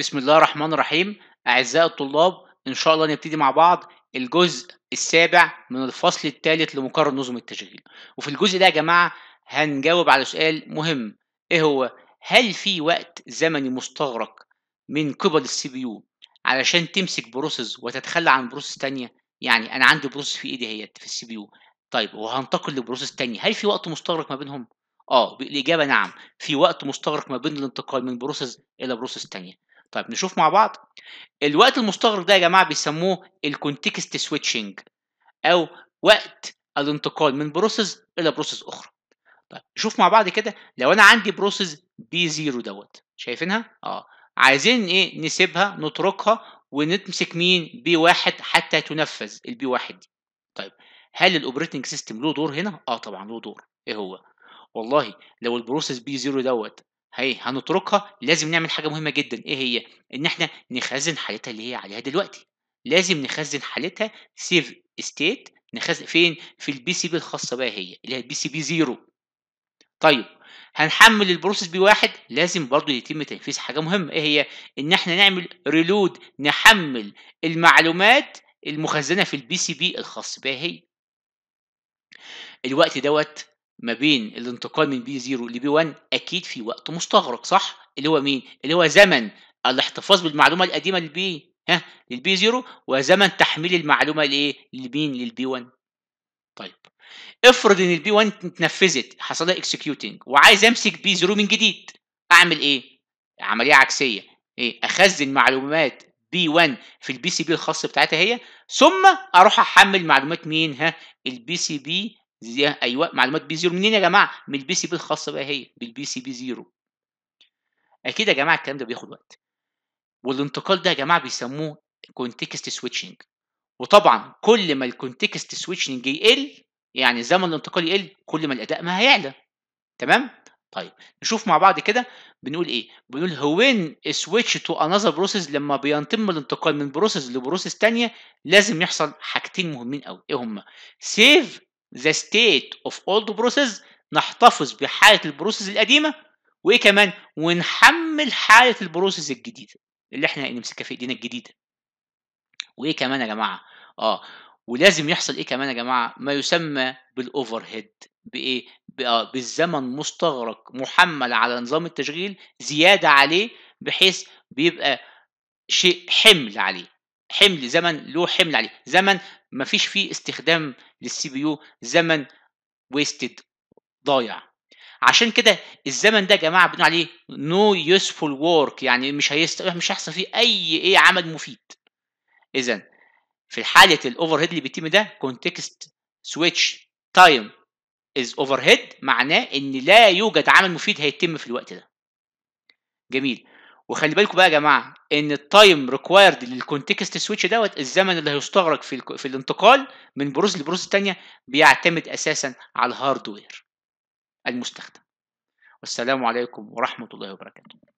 بسم الله الرحمن الرحيم أعزائي الطلاب إن شاء الله نبتدي مع بعض الجزء السابع من الفصل الثالث لمقرر نظم التشغيل وفي الجزء ده يا جماعة هنجاوب على سؤال مهم إيه هو هل في وقت زمني مستغرق من قبل السي بي يو علشان تمسك بروسس وتتخلى عن بروسس تانية يعني أنا عندي بروسس في إيدي اهيت في السي بي يو طيب وهنتقل لبروسس تانية هل في وقت مستغرق ما بينهم؟ اه الإجابة نعم في وقت مستغرق ما بين الانتقال من بروسيس الى بروسس تانية طيب نشوف مع بعض الوقت المستغرق ده يا جماعه بيسموه الكونتكست سويتشنج او وقت الانتقال من بروسيس الى بروسيس اخرى طيب نشوف مع بعض كده لو انا عندي بروسيس بي زيرو دوت شايفينها اه عايزين ايه نسيبها نتركها ونمسك مين بي واحد حتى تنفذ البي واحد دي طيب هل الاوبريتنج سيستم له دور هنا اه طبعا له دور ايه هو والله لو البروسيس بي زيرو دوت هي هنتركها لازم نعمل حاجه مهمه جدا ايه هي ان احنا نخزن حالتها اللي هي عليها دلوقتي لازم نخزن حالتها سيف ستيت نخزن فين في البي سي بي الخاصه بقى هي اللي هي البي سي بي 0 طيب هنحمل البروسيس بي واحد لازم برضو يتم تنفيذ حاجه مهمه ايه هي ان احنا نعمل ريلود نحمل المعلومات المخزنه في البي سي بي الخاص بها هي الوقت دوت ما بين الانتقال من بي 0 لبي 1 اكيد في وقت مستغرق صح اللي هو مين اللي هو زمن الاحتفاظ بالمعلومه القديمه للبي ها للبي 0 وزمن تحميل المعلومه لايه لمين للبي 1 طيب افرض ان البي 1 اتنفذت حصل لها اكسكيوتنج وعايز امسك بي 0 من جديد اعمل ايه عمليه عكسيه ايه اخزن معلومات بي 1 في البي سي بي الخاص بتاعتها هي ثم اروح احمل معلومات مين ها البي سي بي زي ايوه معلومات بي زيرو منين يا جماعه من البي سي بي الخاصه بقى هي بالبي سي بي زيرو اكيد يا جماعه الكلام ده بياخد وقت والانتقال ده يا جماعه بيسموه كونتكست سويتشنج وطبعا كل ما الكونتكست سويتشنج يقل يعني زمن الانتقال يقل كل ما الاداء ما هيعلى تمام طيب نشوف مع بعض كده بنقول ايه بنقول هوين سويتش تو انذر بروسيس لما بيتم الانتقال من بروسيس لبروسيس ثانيه لازم يحصل حاجتين مهمين قوي ايه هما سيف the state of old process نحتفظ بحاله البروسيس القديمه وايه كمان ونحمل حاله البروسيس الجديده اللي احنا نمسكها في ايدينا الجديده وايه كمان يا جماعه اه ولازم يحصل ايه كمان يا جماعه ما يسمى بالاوفر هيد بايه آه، بالزمن مستغرق محمل على نظام التشغيل زياده عليه بحيث بيبقى شيء حمل عليه حمل زمن له حمل عليه زمن ما فيش فيه استخدام للسي بي يو زمن ويستد ضايع عشان كده الزمن ده يا جماعه بنقول عليه نو يوسفول وورك يعني مش هيست... مش هيحصل فيه اي ايه عمل مفيد اذا في حاله الاوفر هيد اللي بيتم ده كونتكست سويتش تايم از اوفر هيد معناه ان لا يوجد عمل مفيد هيتم في الوقت ده جميل وخلي بالكم بقى يا جماعه ان التايم ريكوايرد للكونتكست سويتش دوت الزمن اللي هيستغرق في في الانتقال من بروز لبروز الثانيه بيعتمد اساسا على الهاردوير المستخدم والسلام عليكم ورحمه الله وبركاته